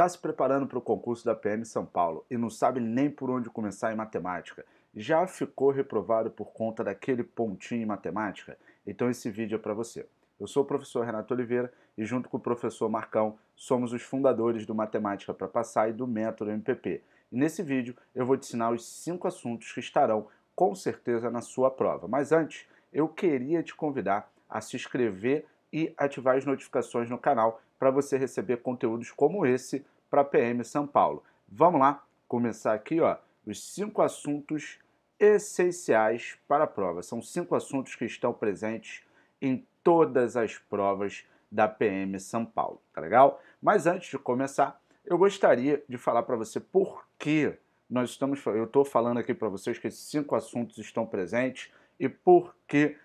Está se preparando para o concurso da PM São Paulo e não sabe nem por onde começar em matemática. Já ficou reprovado por conta daquele pontinho em matemática? Então esse vídeo é para você. Eu sou o professor Renato Oliveira e junto com o professor Marcão somos os fundadores do Matemática para Passar e do Método MPP. E nesse vídeo eu vou te ensinar os cinco assuntos que estarão com certeza na sua prova. Mas antes, eu queria te convidar a se inscrever e ativar as notificações no canal para você receber conteúdos como esse para PM São Paulo. Vamos lá começar aqui, ó, os cinco assuntos essenciais para a prova. São cinco assuntos que estão presentes em todas as provas da PM São Paulo, tá legal? Mas antes de começar, eu gostaria de falar para você por que nós estamos, eu estou falando aqui para vocês que esses cinco assuntos estão presentes e por que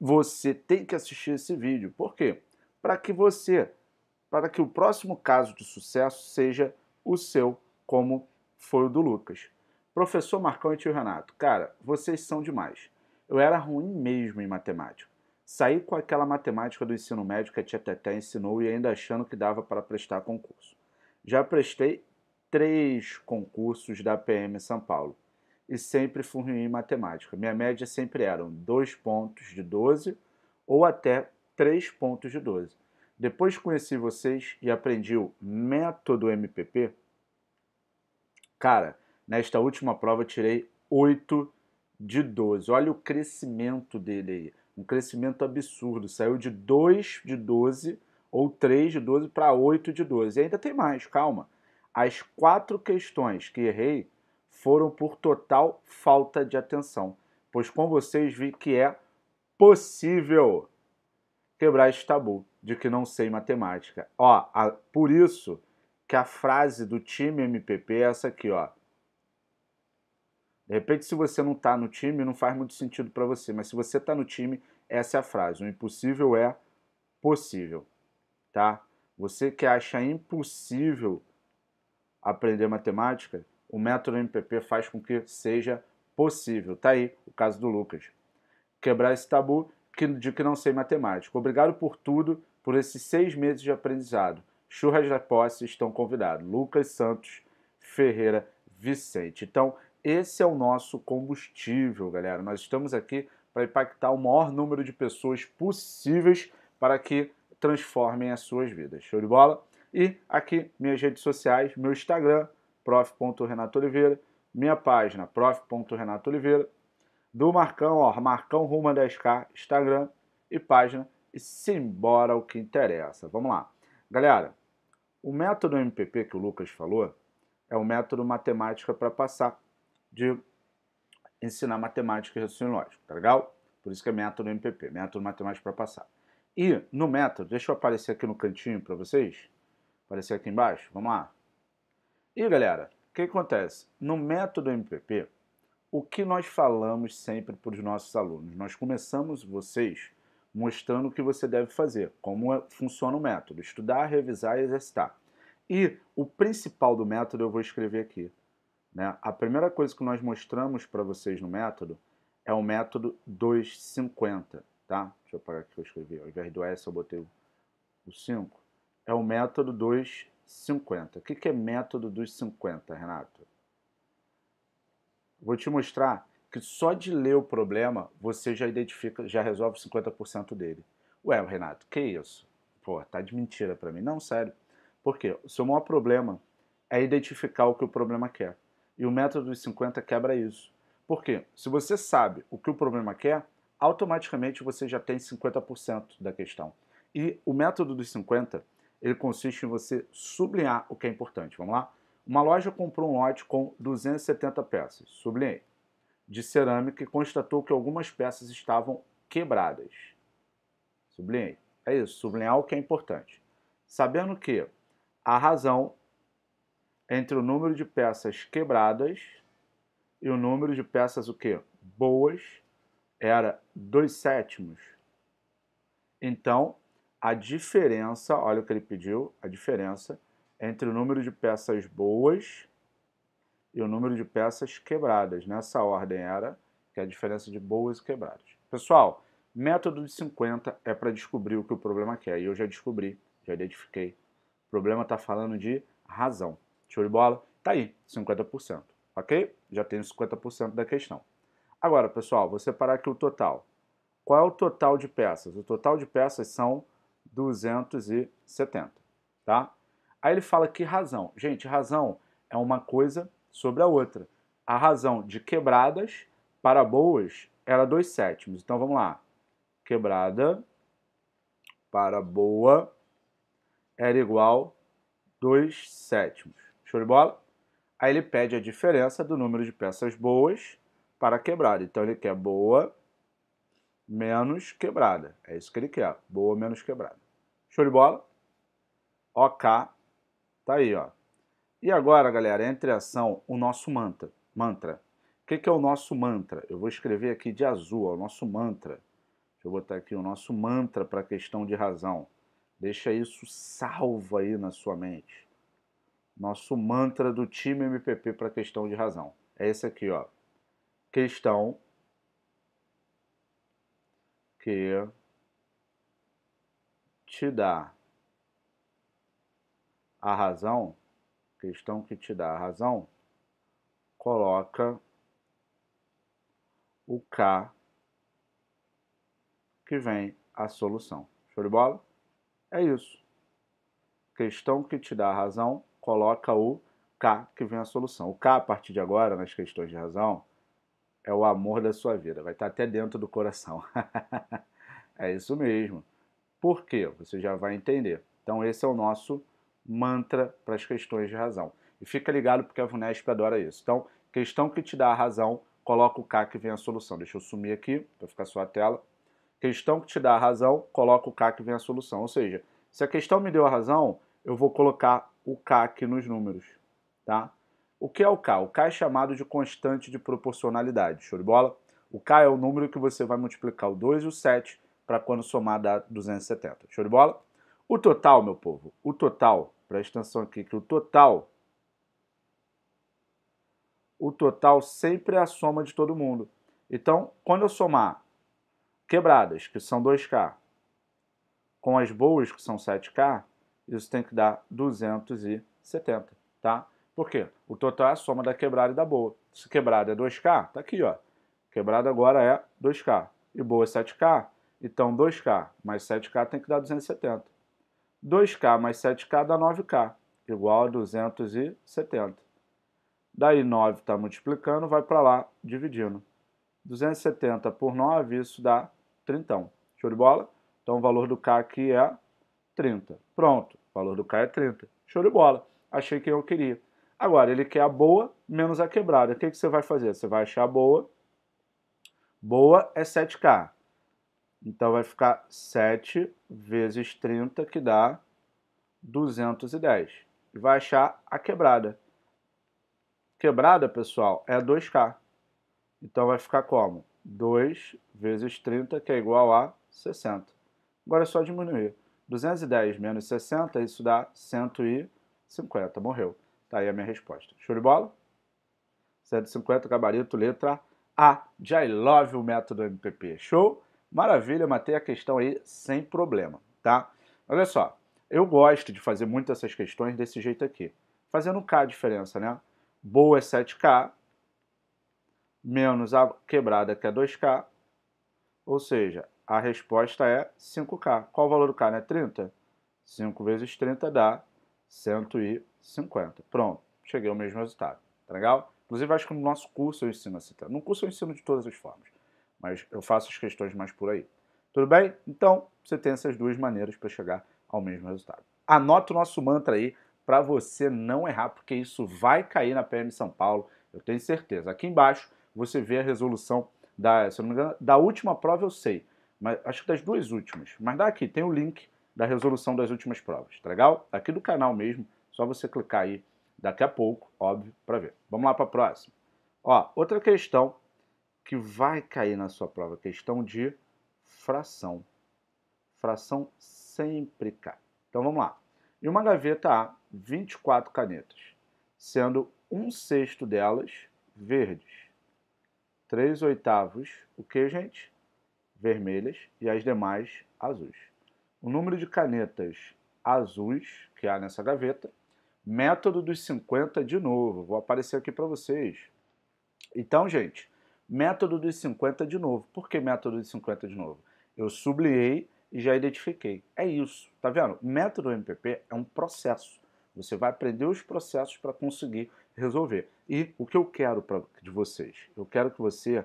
você tem que assistir esse vídeo. Por quê? Para que você, para que o próximo caso de sucesso seja o seu, como foi o do Lucas. Professor Marcão e tio Renato, cara, vocês são demais. Eu era ruim mesmo em matemática. Saí com aquela matemática do ensino médio que a tia Teté ensinou e ainda achando que dava para prestar concurso. Já prestei três concursos da PM São Paulo e sempre fui ruim em matemática. Minha média sempre eram 2 pontos de 12 ou até 3 pontos de 12. Depois que conheci vocês e aprendi o método MPP. Cara, nesta última prova tirei 8 de 12. Olha o crescimento dele aí. Um crescimento absurdo. Saiu de 2 de 12 ou 3 de 12 para 8 de 12. E ainda tem mais, calma. As quatro questões que errei foram por total falta de atenção, pois com vocês vi que é possível quebrar esse tabu de que não sei matemática. Ó, a, por isso que a frase do time MPP é essa aqui, ó. De repente, se você não está no time, não faz muito sentido para você, mas se você está no time, essa é a frase. O impossível é possível, tá? Você que acha impossível aprender matemática, o método MPP faz com que seja possível. Tá aí o caso do Lucas. Quebrar esse tabu de que não sei matemática. Obrigado por tudo, por esses seis meses de aprendizado. Churras da Posse estão convidados. Lucas Santos Ferreira Vicente. Então, esse é o nosso combustível, galera. Nós estamos aqui para impactar o maior número de pessoas possíveis para que transformem as suas vidas. Show de bola? E aqui, minhas redes sociais, meu Instagram, oliveira minha página, oliveira do Marcão, ó, Marcão Ruma 10K, Instagram e página, e simbora o que interessa. Vamos lá. Galera, o método MPP que o Lucas falou é o método matemática para passar de ensinar matemática e raciocínio lógico, tá legal? Por isso que é método MPP, método matemática para passar. E no método, deixa eu aparecer aqui no cantinho para vocês, aparecer aqui embaixo, vamos lá. E galera, o que acontece? No método MPP, o que nós falamos sempre para os nossos alunos? Nós começamos vocês mostrando o que você deve fazer, como é, funciona o método, estudar, revisar e exercitar. E o principal do método eu vou escrever aqui. Né? A primeira coisa que nós mostramos para vocês no método é o método 250, tá? Deixa eu apagar aqui que eu escrevi. Ao invés do S eu botei o 5. É o método 250. 50. O que, é método dos 50, Renato? Vou te mostrar que só de ler o problema você já identifica, já resolve 50% dele. Ué, Renato, que isso? Pô, tá de mentira para mim. Não, sério. Por quê? O seu maior problema é identificar o que o problema quer. E o método dos 50 quebra isso. Por quê? Se você sabe o que o problema quer, automaticamente você já tem 50% da questão. E o método dos 50 ele consiste em você sublinhar o que é importante. Vamos lá? Uma loja comprou um lote com 270 peças, sublinhei, de cerâmica e constatou que algumas peças estavam quebradas. Sublinhei. É isso, sublinhar o que é importante. Sabendo que a razão entre o número de peças quebradas e o número de peças o quê? boas era 2 sétimos. Então, a diferença, olha o que ele pediu, a diferença entre o número de peças boas e o número de peças quebradas. Nessa ordem era que a diferença de boas e quebradas. Pessoal, método de 50 é para descobrir o que o problema quer. E eu já descobri, já identifiquei. O problema está falando de razão. Show de bola? Tá aí, 50%. Ok? Já tem 50% da questão. Agora, pessoal, vou separar aqui o total. Qual é o total de peças? O total de peças são 270, tá? Aí ele fala que razão. Gente, razão é uma coisa sobre a outra. A razão de quebradas para boas era 2 sétimos. Então vamos lá. Quebrada para boa era igual 2 sétimos. Show de bola? Aí ele pede a diferença do número de peças boas para quebrada. Então ele quer boa menos quebrada. É isso que ele quer. Boa menos quebrada. Show de bola? OK. Tá aí, ó. E agora, galera, entre ação, o nosso mantra. Mantra. O que, que é o nosso mantra? Eu vou escrever aqui de azul, ó, o nosso mantra. Deixa eu botar aqui o nosso mantra para questão de razão. Deixa isso salvo aí na sua mente. Nosso mantra do time MPP para questão de razão. É esse aqui, ó. Questão que te dá a razão, questão que te dá a razão, coloca o K que vem a solução. Show de bola? É isso. Questão que te dá a razão, coloca o K que vem a solução. O K, a partir de agora, nas questões de razão, é o amor da sua vida, vai estar até dentro do coração. é isso mesmo. Por quê? Você já vai entender. Então esse é o nosso mantra para as questões de razão. E fica ligado porque a VUNESP adora isso. Então, questão que te dá a razão, coloca o K que vem a solução. Deixa eu sumir aqui para ficar só a tela. Questão que te dá a razão, coloca o K que vem a solução. Ou seja, se a questão me deu a razão, eu vou colocar o K aqui nos números, tá? O que é o K? O K é chamado de constante de proporcionalidade, show de bola? O K é o número que você vai multiplicar o 2 e o 7 para quando somar dar 270, show de bola? O total, meu povo, o total, presta atenção aqui que o total, o total sempre é a soma de todo mundo. Então, quando eu somar quebradas, que são 2K, com as boas, que são 7K, isso tem que dar 270, tá? Por quê? O total é a soma da quebrada e da boa. Se quebrada é 2K, está aqui, ó. Quebrada agora é 2K. E boa é 7K, então 2K mais 7K tem que dar 270. 2K mais 7K dá 9K, igual a 270. Daí 9 está multiplicando, vai para lá dividindo. 270 por 9, isso dá 30. Show de bola? Então o valor do K aqui é 30. Pronto, o valor do K é 30. Show de bola. Achei que eu queria. Agora, ele quer a boa menos a quebrada. O que, que você vai fazer? Você vai achar a boa. Boa é 7K. Então vai ficar 7 vezes 30, que dá 210. E vai achar a quebrada. Quebrada, pessoal, é 2K. Então vai ficar como? 2 vezes 30, que é igual a 60. Agora é só diminuir. 210 menos 60, isso dá 150. Morreu. Tá aí a minha resposta. Show de bola? 150, gabarito, letra A. Já I love o método MPP. Show? Maravilha, matei a questão aí sem problema, tá? Olha só, eu gosto de fazer muito essas questões desse jeito aqui. Fazendo K a diferença, né? Boa é 7K, menos a quebrada, que é 2K. Ou seja, a resposta é 5K. Qual o valor do K, né? 30? 5 vezes 30 dá 150. Pronto, cheguei ao mesmo resultado, tá legal? Inclusive, acho que no nosso curso eu ensino a citar. No curso eu ensino de todas as formas, mas eu faço as questões mais por aí. Tudo bem? Então, você tem essas duas maneiras para chegar ao mesmo resultado. Anota o nosso mantra aí para você não errar, porque isso vai cair na PM São Paulo, eu tenho certeza. Aqui embaixo você vê a resolução da, se não me engano, da última prova eu sei, mas acho que das duas últimas. Mas dá aqui, tem o link da resolução das últimas provas, tá legal? Aqui do canal mesmo, só você clicar aí daqui a pouco, óbvio, para ver. Vamos lá para a próxima. Ó, outra questão que vai cair na sua prova, questão de fração. Fração sempre cai. Então vamos lá. Em uma gaveta há 24 canetas, sendo um sexto delas verdes, três oitavos, o que, gente? Vermelhas e as demais azuis o número de canetas azuis que há nessa gaveta, método dos 50 de novo, vou aparecer aqui para vocês. Então, gente, método dos 50 de novo. Por que método dos 50 de novo? Eu sublinhei e já identifiquei. É isso, tá vendo? Método MPP é um processo. Você vai aprender os processos para conseguir resolver. E o que eu quero pra, de vocês? Eu quero que você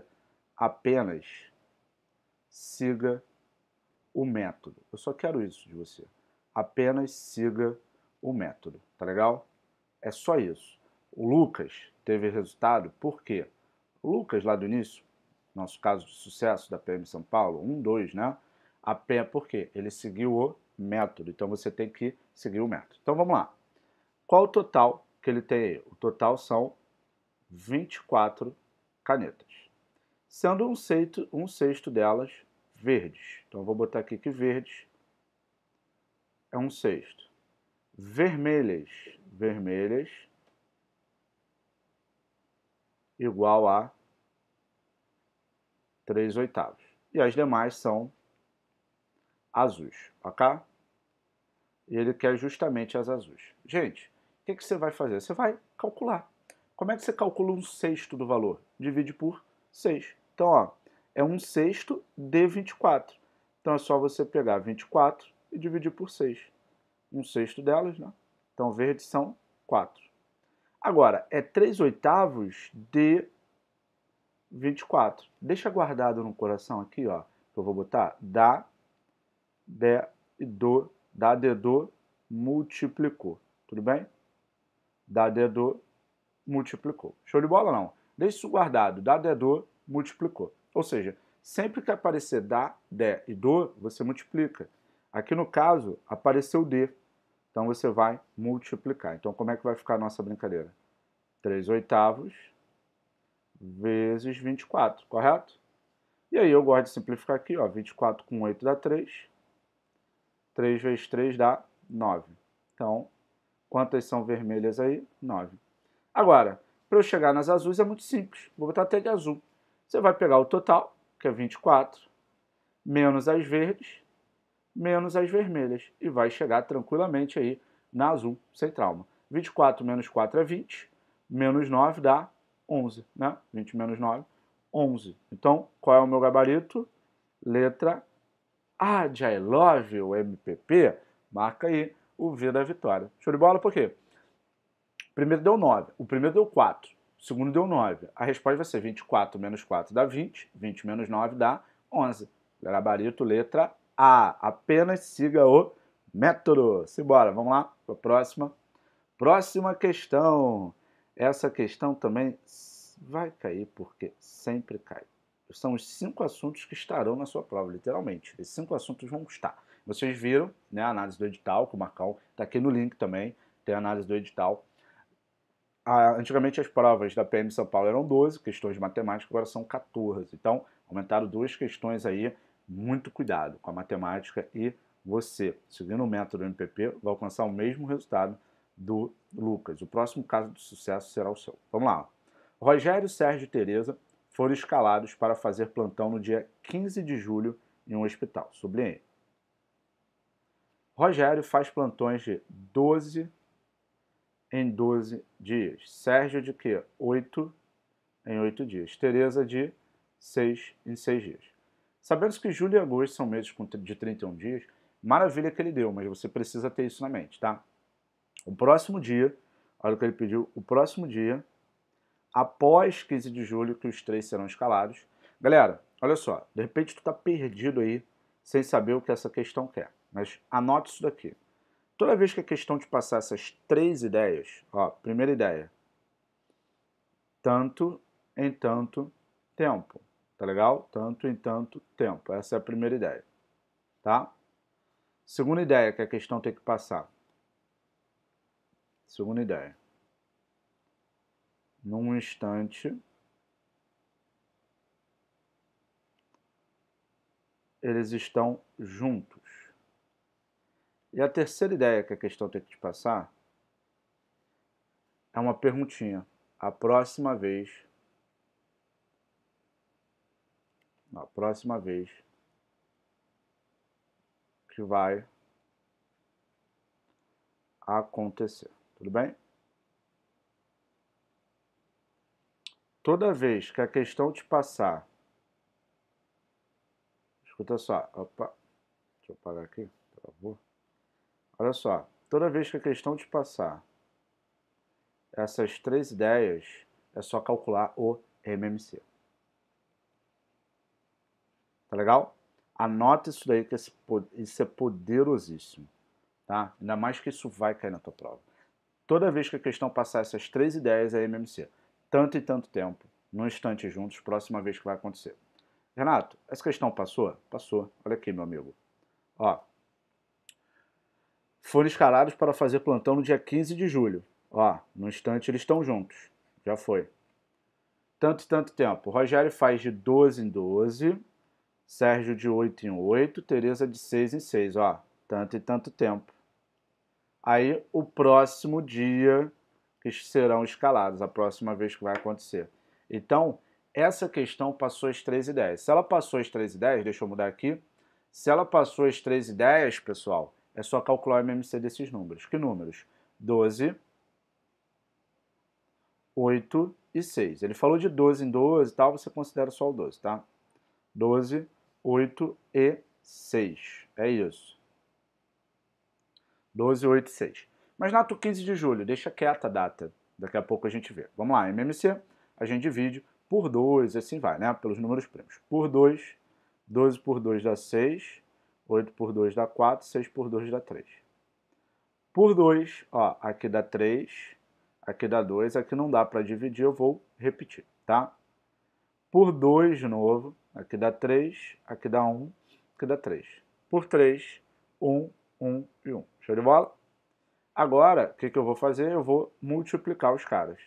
apenas siga o método. Eu só quero isso de você. Apenas siga o método, tá legal? É só isso. O Lucas teve resultado porque o Lucas, lá do início, nosso caso de sucesso da PM São Paulo, um, dois, né? A pé, porque ele seguiu o método. Então você tem que seguir o método. Então vamos lá. Qual o total que ele tem aí? O total são 24 canetas, sendo um sexto, um sexto delas verdes. Então vou botar aqui que verdes é um sexto. Vermelhas, vermelhas igual a 3 oitavos. E as demais são azuis, ok? E ele quer justamente as azuis. Gente, o que, que você vai fazer? Você vai calcular. Como é que você calcula um sexto do valor? Divide por 6. Então, ó, é 1 sexto de 24. Então é só você pegar 24 e dividir por 6. 1 sexto delas, né? Então verde são 4. Agora, é 3 oitavos de 24. Deixa guardado no coração aqui, ó. eu vou botar dá, de e do, dá, de, do, multiplicou. Tudo bem? Dá, de, do, multiplicou. Show de bola, não? Deixa isso guardado. Dá, de, do, multiplicou. Ou seja, sempre que aparecer dá, dé e do, você multiplica. Aqui no caso, apareceu de. Então você vai multiplicar. Então como é que vai ficar a nossa brincadeira? 3 oitavos vezes 24, correto? E aí eu gosto de simplificar aqui, ó, 24 com 8 dá 3. 3 vezes 3 dá 9. Então, quantas são vermelhas aí? 9. Agora, para eu chegar nas azuis é muito simples. Vou botar até de azul. Você vai pegar o total, que é 24, menos as verdes, menos as vermelhas, e vai chegar tranquilamente aí na azul, sem trauma. 24 menos 4 é 20, menos 9 dá 11, né? 20 menos 9, 11. Então, qual é o meu gabarito? Letra A de I Love you, MPP. Marca aí o V da vitória. Show de bola por quê? O primeiro deu 9, o primeiro deu 4 segundo deu 9. A resposta vai ser 24 menos 4 dá 20, 20 menos 9 dá 11. Gabarito, letra A. Apenas siga o método. Simbora, vamos lá para a próxima. Próxima questão. Essa questão também vai cair, porque sempre cai. São os cinco assuntos que estarão na sua prova, literalmente. Esses cinco assuntos vão estar. Vocês viram né, a análise do edital, que o Marcão está aqui no link também, tem a análise do edital a, antigamente as provas da PM São Paulo eram 12 questões de matemática, agora são 14. Então, aumentaram duas questões aí. Muito cuidado com a matemática e você, seguindo o método MPP, vai alcançar o mesmo resultado do Lucas. O próximo caso de sucesso será o seu. Vamos lá. Rogério, Sérgio e Tereza foram escalados para fazer plantão no dia 15 de julho em um hospital. ele. Rogério faz plantões de 12 em 12 dias. Sérgio de quê? 8 em 8 dias. Tereza de 6 em 6 dias. Sabemos que julho e agosto são meses de 31 dias, maravilha que ele deu, mas você precisa ter isso na mente, tá? O próximo dia, olha o que ele pediu, o próximo dia, após 15 de julho, que os três serão escalados. Galera, olha só, de repente tu tá perdido aí, sem saber o que essa questão quer. Mas anote isso daqui. Toda vez que a é questão te passar essas três ideias, ó, primeira ideia, tanto em tanto tempo, tá legal? Tanto em tanto tempo, essa é a primeira ideia, tá? Segunda ideia que a questão tem que passar. Segunda ideia. Num instante, eles estão juntos. E a terceira ideia que a questão tem que te passar é uma perguntinha. A próxima vez. A próxima vez que vai acontecer. Tudo bem? Toda vez que a questão te passar. Escuta só. Opa. Deixa eu apagar aqui. por favor. Olha só, toda vez que a questão te passar essas três ideias, é só calcular o MMC. Tá legal? Anota isso daí, que isso é poderosíssimo. Tá? Ainda mais que isso vai cair na tua prova. Toda vez que a questão passar essas três ideias, é MMC. Tanto e tanto tempo, num instante juntos, próxima vez que vai acontecer. Renato, essa questão passou? Passou. Olha aqui, meu amigo. Ó, foram escalados para fazer plantão no dia 15 de julho. Ó, no instante eles estão juntos. Já foi. Tanto e tanto tempo. Rogério faz de 12 em 12, Sérgio de 8 em 8, Tereza de 6 em 6. Ó, tanto e tanto tempo. Aí o próximo dia que serão escalados, a próxima vez que vai acontecer. Então, essa questão passou as 3 ideias. Se ela passou as 3 ideias, deixa eu mudar aqui. Se ela passou as 3 ideias, pessoal, é só calcular o MMC desses números. Que números? 12, 8 e 6. Ele falou de 12 em 12 e tal, você considera só o 12, tá? 12, 8 e 6. É isso. 12, 8 e 6. Mas nota o 15 de julho, deixa quieta a data. Daqui a pouco a gente vê. Vamos lá, MMC, a gente divide por 2, assim vai, né? Pelos números primos. Por 2, 12 por 2 dá 6. 8 por 2 dá 4, 6 por 2 dá 3. Por 2, ó, aqui dá 3, aqui dá 2, aqui não dá para dividir, eu vou repetir, tá? Por 2 de novo, aqui dá 3, aqui dá 1, aqui dá 3. Por 3, 1, 1 e 1. Show de bola? Agora, o que, que eu vou fazer? Eu vou multiplicar os caras.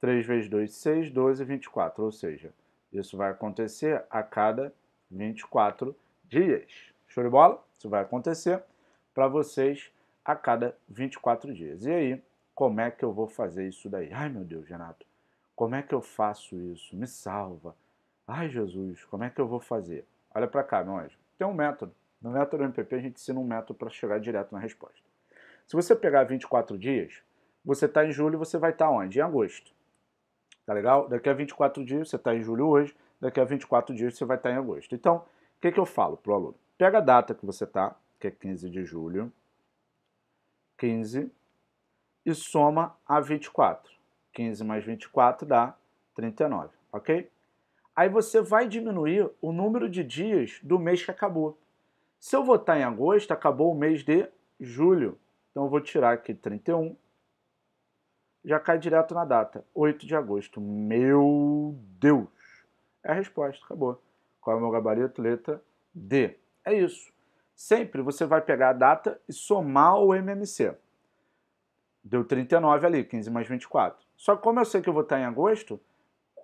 3 vezes 2, 6, 12, 24. Ou seja, isso vai acontecer a cada 24 dias. Show de bola? Isso vai acontecer para vocês a cada 24 dias. E aí, como é que eu vou fazer isso daí? Ai, meu Deus, Renato, como é que eu faço isso? Me salva. Ai, Jesus, como é que eu vou fazer? Olha para cá, meu anjo. Tem um método. No método MPP, a gente ensina um método para chegar direto na resposta. Se você pegar 24 dias, você está em julho, você vai estar tá onde? Em agosto. Tá legal? Daqui a 24 dias, você está em julho hoje, daqui a 24 dias você vai estar tá em agosto. Então, o que, que eu falo para o aluno? Pega a data que você está, que é 15 de julho, 15, e soma a 24. 15 mais 24 dá 39, ok? Aí você vai diminuir o número de dias do mês que acabou. Se eu votar em agosto, acabou o mês de julho. Então eu vou tirar aqui 31, já cai direto na data, 8 de agosto. Meu Deus! É a resposta, acabou. Qual é o meu gabarito? Letra D. É isso. Sempre você vai pegar a data e somar o MMC. Deu 39 ali, 15 mais 24. Só que como eu sei que eu vou estar em agosto,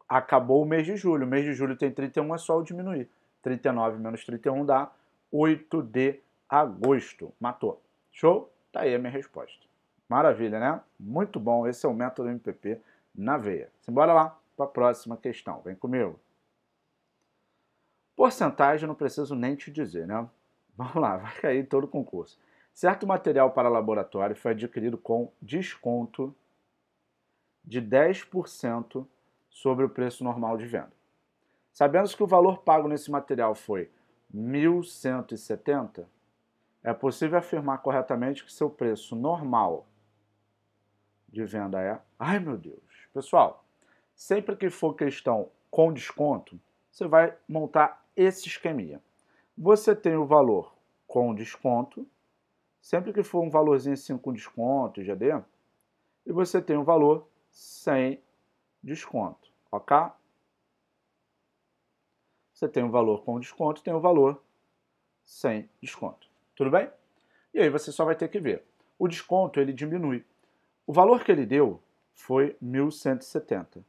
acabou o mês de julho. O mês de julho tem 31, é só eu diminuir. 39 menos 31 dá 8 de agosto. Matou. Show? Tá aí a minha resposta. Maravilha, né? Muito bom. Esse é o método MPP na veia. Simbora lá para a próxima questão. Vem comigo. Porcentagem não preciso nem te dizer, né? Vamos lá, vai cair todo o concurso. Certo material para laboratório foi adquirido com desconto de 10% sobre o preço normal de venda. Sabendo que o valor pago nesse material foi 1.170, é possível afirmar corretamente que seu preço normal de venda é. Ai meu Deus! Pessoal, sempre que for questão com desconto, você vai montar esse esqueminha. Você tem o valor com desconto, sempre que for um valorzinho assim com desconto, já deu. e você tem o valor sem desconto, ok? Você tem o valor com desconto, tem o valor sem desconto, tudo bem? E aí você só vai ter que ver. O desconto ele diminui. O valor que ele deu foi 1170.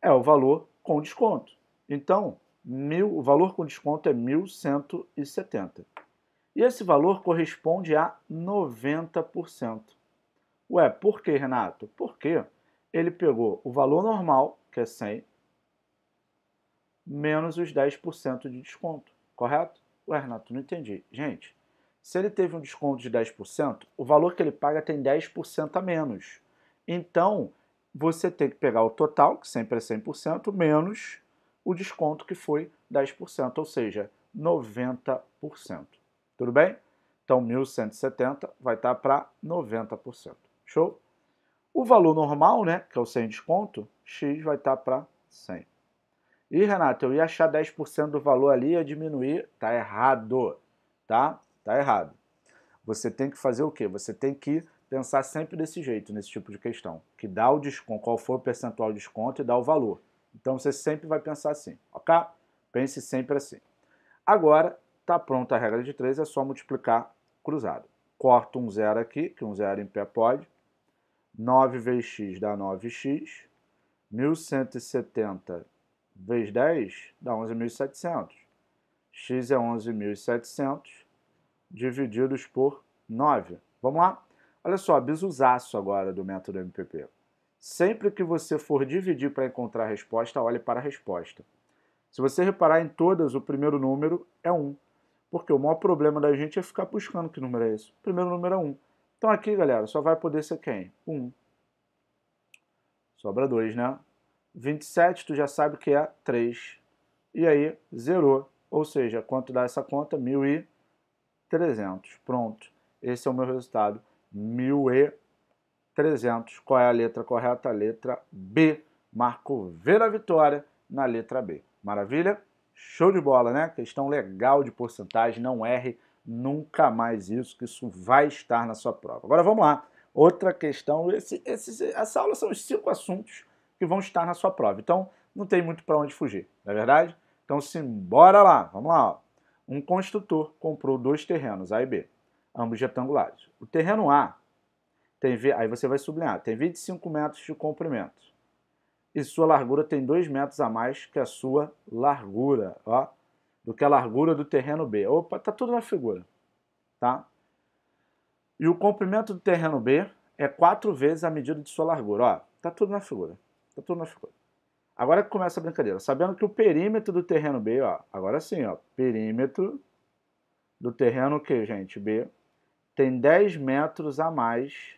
É o valor com desconto. Então, mil, o valor com desconto é 1.170. E esse valor corresponde a 90%. Ué, por que, Renato? Porque ele pegou o valor normal, que é 100, menos os 10% de desconto, correto? Ué, Renato, não entendi. Gente, se ele teve um desconto de 10%, o valor que ele paga tem 10% a menos. Então, você tem que pegar o total, que sempre é 100%, menos o desconto que foi 10%, ou seja, 90%. Tudo bem? Então, 1.170 vai estar para 90%. Show? O valor normal, né, que é o sem desconto, X vai estar para 100. E, Renato, eu ia achar 10% do valor ali, ia diminuir. Tá errado, tá? Tá errado. Você tem que fazer o quê? Você tem que pensar sempre desse jeito, nesse tipo de questão. Que dá o desconto, qual for o percentual de desconto e dá o valor. Então você sempre vai pensar assim, ok? Pense sempre assim. Agora, está pronta a regra de 3, é só multiplicar cruzado. Corto um zero aqui, que um zero em pé pode. 9 vezes x dá 9x. 1170 vezes 10 dá 11.700. x é 11.700 divididos por 9. Vamos lá? Olha só, bisuzaço agora do método MPP. Sempre que você for dividir para encontrar a resposta, olhe para a resposta. Se você reparar em todas, o primeiro número é 1. Porque o maior problema da gente é ficar buscando que número é esse. O primeiro número é 1. Então aqui, galera, só vai poder ser quem? 1. Sobra 2, né? 27, tu já sabe que é 3. E aí, zerou. Ou seja, quanto dá essa conta? 1.300. Pronto. Esse é o meu resultado. 1.300. 300. Qual é a letra correta? A letra B. Marco V da vitória na letra B. Maravilha? Show de bola, né? Questão legal de porcentagem, não erre nunca mais isso, que isso vai estar na sua prova. Agora vamos lá. Outra questão, esse, esse, essa aula são os cinco assuntos que vão estar na sua prova. Então, não tem muito para onde fugir, não é verdade? Então, simbora lá. Vamos lá. Ó. Um construtor comprou dois terrenos, A e B, ambos retangulares. O terreno A tem, aí você vai sublinhar, tem 25 metros de comprimento. E sua largura tem 2 metros a mais que a sua largura, ó, do que a largura do terreno B. Opa, tá tudo na figura, tá? E o comprimento do terreno B é 4 vezes a medida de sua largura, ó, tá tudo na figura, tá tudo na figura. Agora que começa a brincadeira, sabendo que o perímetro do terreno B, ó, agora sim, ó, perímetro do terreno que, gente, B, tem 10 metros a mais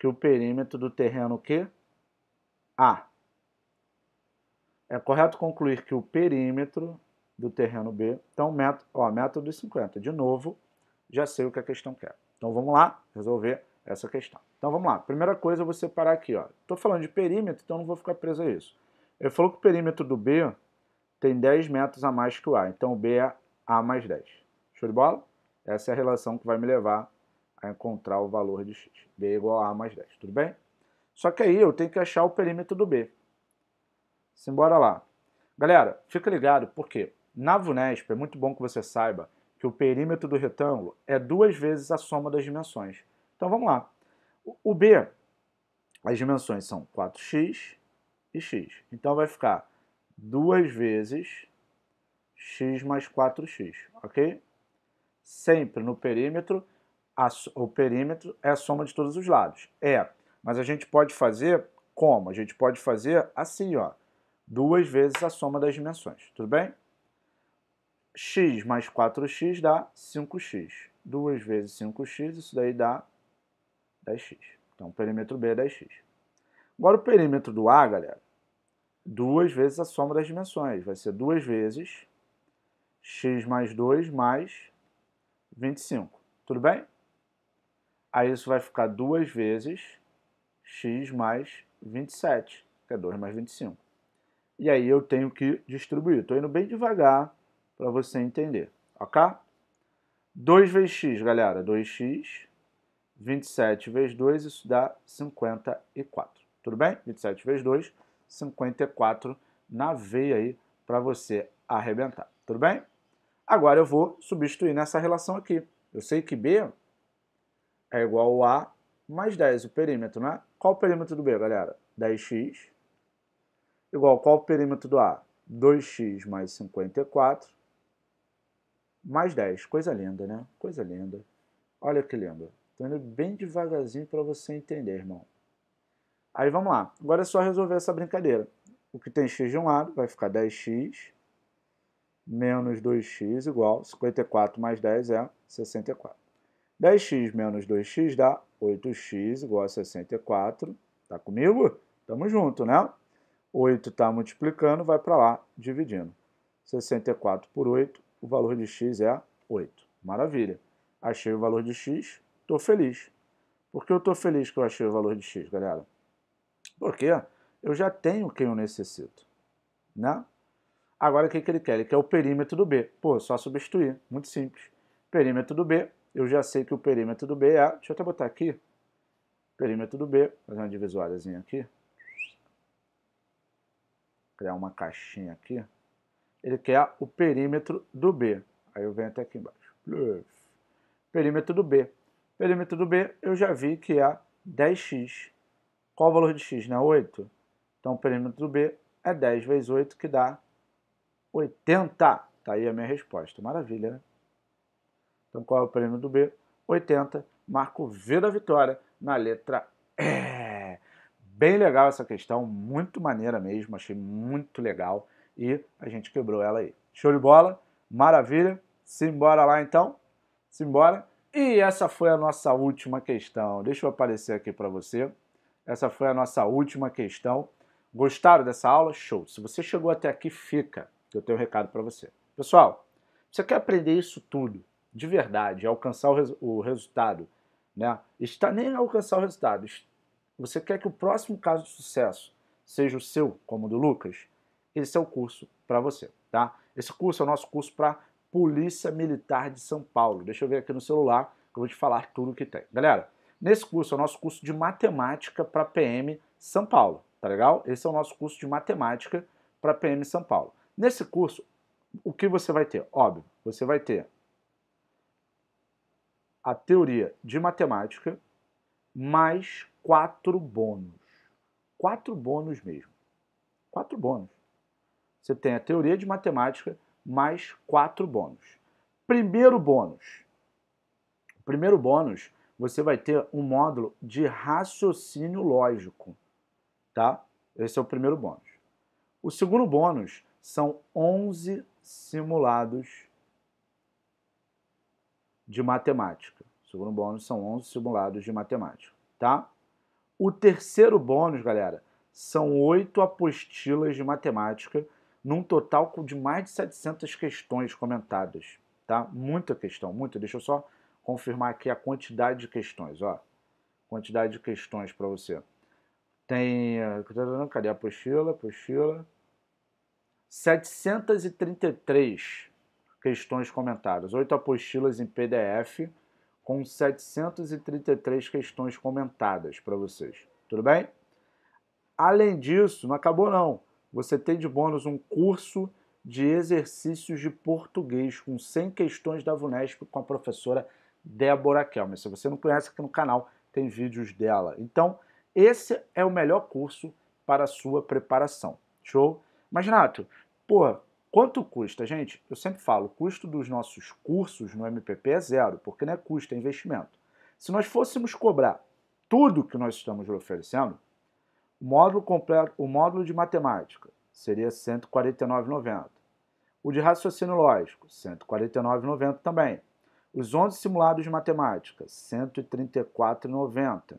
que o perímetro do terreno que A. É correto concluir que o perímetro do terreno B, então método, ó, método dos 50. De novo, já sei o que a questão quer. Então vamos lá resolver essa questão. Então vamos lá. Primeira coisa, eu vou separar aqui. Estou falando de perímetro, então não vou ficar preso a isso. Ele falou que o perímetro do B tem 10 metros a mais que o A. Então o B é A mais 10. Show de bola? Essa é a relação que vai me levar a encontrar o valor de x. b igual a a mais 10, tudo bem? Só que aí eu tenho que achar o perímetro do b. Simbora lá. Galera, fica ligado, porque na VUNESP é muito bom que você saiba que o perímetro do retângulo é duas vezes a soma das dimensões. Então vamos lá. O B, as dimensões são 4x e x. Então vai ficar duas vezes x mais 4x, ok? Sempre no perímetro a, o perímetro é a soma de todos os lados. É, mas a gente pode fazer como? A gente pode fazer assim, ó. Duas vezes a soma das dimensões, tudo bem? x mais 4x dá 5x. Duas vezes 5x, isso daí dá 10x. Então, o perímetro B é 10x. Agora, o perímetro do A, galera, duas vezes a soma das dimensões. Vai ser duas vezes x mais 2 mais 25. Tudo bem? Aí isso vai ficar 2 vezes x mais 27, que é 2 mais 25. E aí eu tenho que distribuir. Estou indo bem devagar para você entender, ok? 2 vezes x, galera, 2x. 27 vezes 2, isso dá 54. Tudo bem? 27 vezes 2, 54 na veia aí para você arrebentar. Tudo bem? Agora eu vou substituir nessa relação aqui. Eu sei que B é igual a mais 10, o perímetro, né? Qual o perímetro do B, galera? 10x. Igual qual o perímetro do A? 2x mais 54 mais 10. Coisa linda, né? Coisa linda. Olha que lindo. Estou indo bem devagarzinho para você entender, irmão. Aí vamos lá. Agora é só resolver essa brincadeira. O que tem x de um lado vai ficar 10x menos 2x igual 54 mais 10 é 64. 10x menos 2x dá 8x igual a 64. Tá comigo? Tamo junto, né? 8 está multiplicando, vai para lá dividindo. 64 por 8, o valor de x é 8. Maravilha. Achei o valor de x, estou feliz. Por que eu estou feliz que eu achei o valor de x, galera? Porque eu já tenho quem eu necessito. Né? Agora, o que, que ele quer? Ele quer o perímetro do B. Pô, só substituir. Muito simples. Perímetro do B eu já sei que o perímetro do B é... Deixa eu até botar aqui. Perímetro do B, fazer uma divisóriazinha aqui. Criar uma caixinha aqui. Ele quer o perímetro do B. Aí eu venho até aqui embaixo. Perímetro do B. Perímetro do B eu já vi que é 10x. Qual o valor de x? Não é 8? Então o perímetro do B é 10 vezes 8, que dá 80. Tá aí a minha resposta. Maravilha, né? Então qual é o prêmio do B? 80. Marco V da vitória na letra E. Bem legal essa questão, muito maneira mesmo, achei muito legal e a gente quebrou ela aí. Show de bola, maravilha, simbora lá então, simbora. E essa foi a nossa última questão. Deixa eu aparecer aqui para você. Essa foi a nossa última questão. Gostaram dessa aula? Show! Se você chegou até aqui, fica, que eu tenho um recado para você. Pessoal, você quer aprender isso tudo? de verdade, alcançar o, res, o resultado, né? Está nem alcançar o resultado. Você quer que o próximo caso de sucesso seja o seu, como o do Lucas? Esse é o curso para você, tá? Esse curso é o nosso curso para Polícia Militar de São Paulo. Deixa eu ver aqui no celular, que eu vou te falar tudo que tem. Galera, nesse curso é o nosso curso de matemática para PM São Paulo, tá legal? Esse é o nosso curso de matemática para PM São Paulo. Nesse curso, o que você vai ter? Óbvio, você vai ter a teoria de matemática mais quatro bônus. Quatro bônus mesmo. Quatro bônus. Você tem a teoria de matemática mais quatro bônus. Primeiro bônus. Primeiro bônus, você vai ter um módulo de raciocínio lógico, tá? Esse é o primeiro bônus. O segundo bônus são 11 simulados de matemática. O segundo bônus são 11 simulados de matemática, tá? O terceiro bônus, galera, são oito apostilas de matemática, num total de mais de 700 questões comentadas, tá? Muita questão, muita. Deixa eu só confirmar aqui a quantidade de questões, ó. Quantidade de questões para você. Tem, cadê a apostila? Apostila. 733 questões comentadas, oito apostilas em PDF com 733 questões comentadas para vocês. Tudo bem? Além disso, não acabou não. Você tem de bônus um curso de exercícios de português com 100 questões da VUNESP com a professora Débora Kelmer. Se você não conhece aqui no canal, tem vídeos dela. Então, esse é o melhor curso para a sua preparação. Show? Mas, Nato, pô, Quanto custa, gente? Eu sempre falo, o custo dos nossos cursos no MPP é zero, porque não é custo, é investimento. Se nós fôssemos cobrar tudo que nós estamos oferecendo, o módulo completo, o módulo de matemática seria R$ 149,90. O de raciocínio lógico, R$ 149,90 também. Os 11 simulados de matemática, R$ 134,90.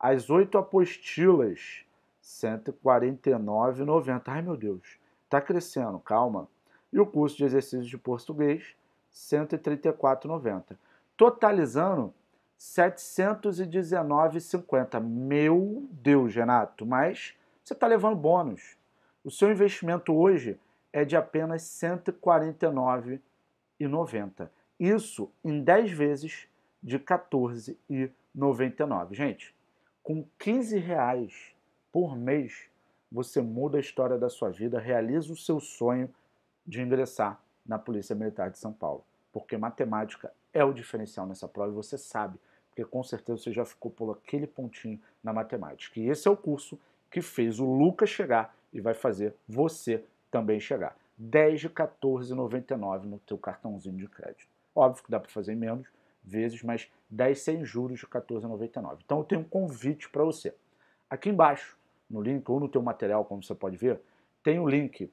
As 8 apostilas, R$ 149,90. Ai, meu Deus. Está crescendo, calma. E o curso de exercícios de português, 134,90. Totalizando 719,50. Meu Deus, Renato, mas você está levando bônus. O seu investimento hoje é de apenas 149,90. Isso em 10 vezes de 14,99. Gente, com R$ reais por mês, você muda a história da sua vida, realiza o seu sonho de ingressar na Polícia Militar de São Paulo. Porque matemática é o diferencial nessa prova e você sabe, porque com certeza você já ficou por aquele pontinho na matemática. E esse é o curso que fez o Lucas chegar e vai fazer você também chegar. 10 de 14,99 no teu cartãozinho de crédito. Óbvio que dá para fazer menos vezes, mas 10 sem juros de 14,99. Então eu tenho um convite para você. Aqui embaixo no link ou no teu material, como você pode ver, tem o link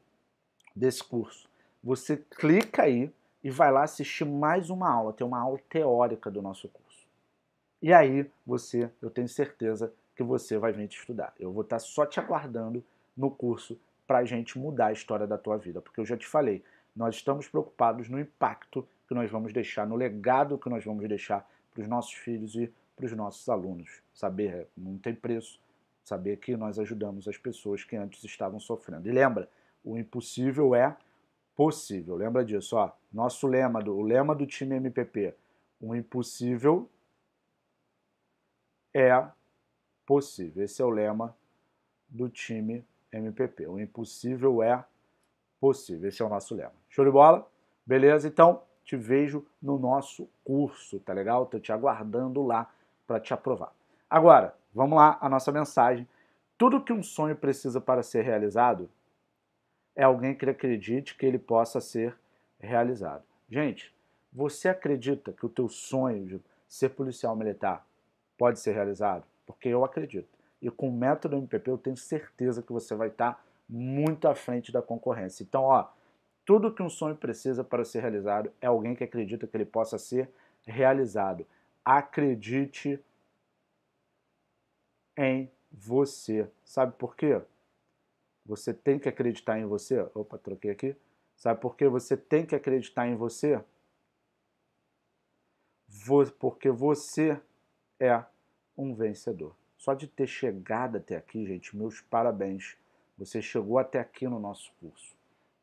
desse curso. Você clica aí e vai lá assistir mais uma aula, tem uma aula teórica do nosso curso. E aí você, eu tenho certeza que você vai vir te estudar. Eu vou estar só te aguardando no curso para a gente mudar a história da tua vida, porque eu já te falei, nós estamos preocupados no impacto que nós vamos deixar, no legado que nós vamos deixar para os nossos filhos e para os nossos alunos. Saber é, não tem preço, saber que nós ajudamos as pessoas que antes estavam sofrendo. E lembra, o impossível é possível. Lembra disso, ó. Nosso lema, do, o lema do time MPP, o impossível é possível. Esse é o lema do time MPP. O impossível é possível. Esse é o nosso lema. Show de bola? Beleza? Então, te vejo no nosso curso, tá legal? Tô te aguardando lá para te aprovar. Agora, Vamos lá, a nossa mensagem. Tudo que um sonho precisa para ser realizado é alguém que acredite que ele possa ser realizado. Gente, você acredita que o teu sonho de ser policial militar pode ser realizado? Porque eu acredito. E com o método MPP eu tenho certeza que você vai estar muito à frente da concorrência. Então, ó, tudo que um sonho precisa para ser realizado é alguém que acredita que ele possa ser realizado. Acredite em você. Sabe por quê? Você tem que acreditar em você. Opa, troquei aqui. Sabe por quê? Você tem que acreditar em você. Porque você é um vencedor. Só de ter chegado até aqui, gente, meus parabéns. Você chegou até aqui no nosso curso,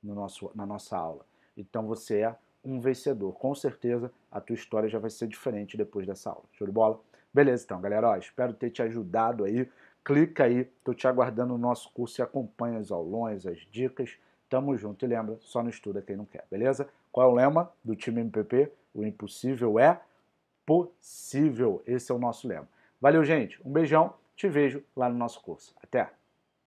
no nosso, na nossa aula. Então você é um vencedor. Com certeza a tua história já vai ser diferente depois dessa aula. Show de bola? Beleza, então, galera. Ó, espero ter te ajudado aí. Clica aí, tô te aguardando no nosso curso e acompanha os aulões, as dicas. Tamo junto e lembra, só não estuda quem não quer, beleza? Qual é o lema do time MPP? O impossível é possível. Esse é o nosso lema. Valeu, gente. Um beijão. Te vejo lá no nosso curso. Até!